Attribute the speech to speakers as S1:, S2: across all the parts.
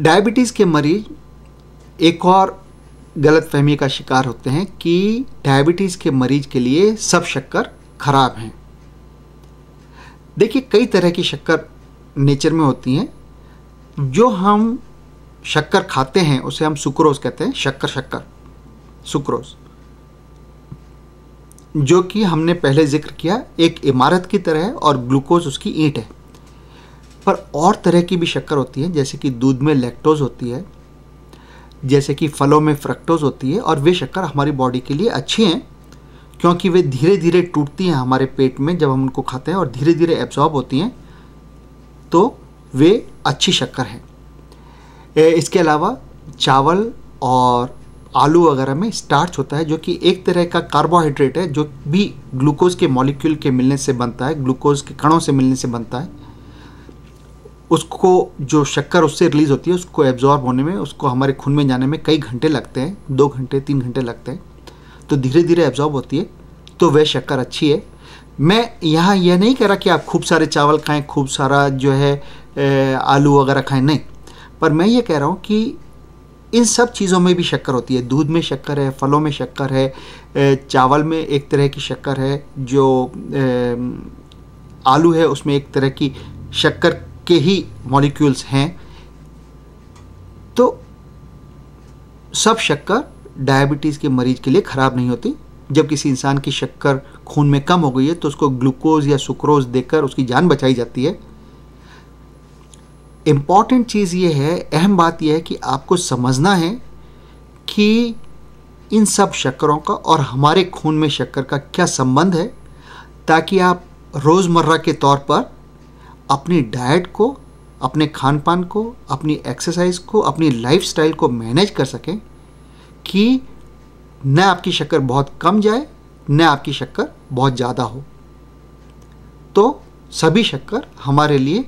S1: diabetes के मरीज एक और गलत फहमी का शिकार होते हैं कि डायबिटीज़ के मरीज के लिए सब शक्कर खराब हैं देखिए कई तरह की शक्कर नेचर में होती हैं जो हम शक्कर खाते हैं उसे हम सुक्रोज कहते हैं शक्कर शक्कर सुक्रोज जो कि हमने पहले जिक्र किया एक इमारत की तरह है और ग्लूकोज उसकी ईंट है पर और तरह की भी शक्कर होती है जैसे कि दूध में लैक्टोज होती है जैसे कि फलों में फ्रक्टोज होती है और वे शक्कर हमारी बॉडी के लिए अच्छी हैं क्योंकि वे धीरे धीरे टूटती हैं हमारे पेट में जब हम उनको खाते हैं और धीरे धीरे एब्जॉर्ब होती हैं तो वे अच्छी शक्कर हैं इसके अलावा चावल और आलू वगैरह में स्टार्च होता है जो कि एक तरह का कार्बोहाइड्रेट है जो भी ग्लूकोज के मॉलिक्यूल के मिलने से बनता है ग्लूकोज के कणों से मिलने से बनता है उसको जो शक्कर उससे रिलीज़ होती है उसको एब्जॉर्ब होने में उसको हमारे खून में जाने में कई घंटे लगते हैं दो घंटे तीन घंटे लगते हैं तो धीरे धीरे एब्जॉर्ब होती है तो वह शक्कर अच्छी है मैं यहाँ यह नहीं कह रहा कि आप खूब सारे चावल खाएं खूब सारा जो है आलू वगैरह खाएं नहीं पर मैं ये कह रहा हूँ कि इन सब चीज़ों में भी शक्कर होती है दूध में शक्कर है फलों में शक्कर है चावल में एक तरह की शक्कर है जो आलू है उसमें एक तरह की शक्कर के ही मॉलिक्यूल्स हैं तो सब शक्कर डायबिटीज़ के मरीज के लिए ख़राब नहीं होती जब किसी इंसान की शक्कर खून में कम हो गई है तो उसको ग्लूकोज या सुक्रोज देकर उसकी जान बचाई जाती है इम्पॉर्टेंट चीज़ ये है अहम बात यह है कि आपको समझना है कि इन सब शक्करों का और हमारे खून में शक्कर का क्या संबंध है ताकि आप रोज़मर्रा के तौर पर अपनी डाइट को अपने खान पान को अपनी एक्सरसाइज को अपनी लाइफ स्टाइल को मैनेज कर सकें कि न आपकी शक्कर बहुत कम जाए न आपकी शक्कर बहुत ज़्यादा हो तो सभी शक्कर हमारे लिए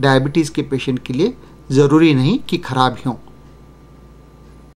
S1: डायबिटीज़ के पेशेंट के लिए ज़रूरी नहीं कि ख़राब हों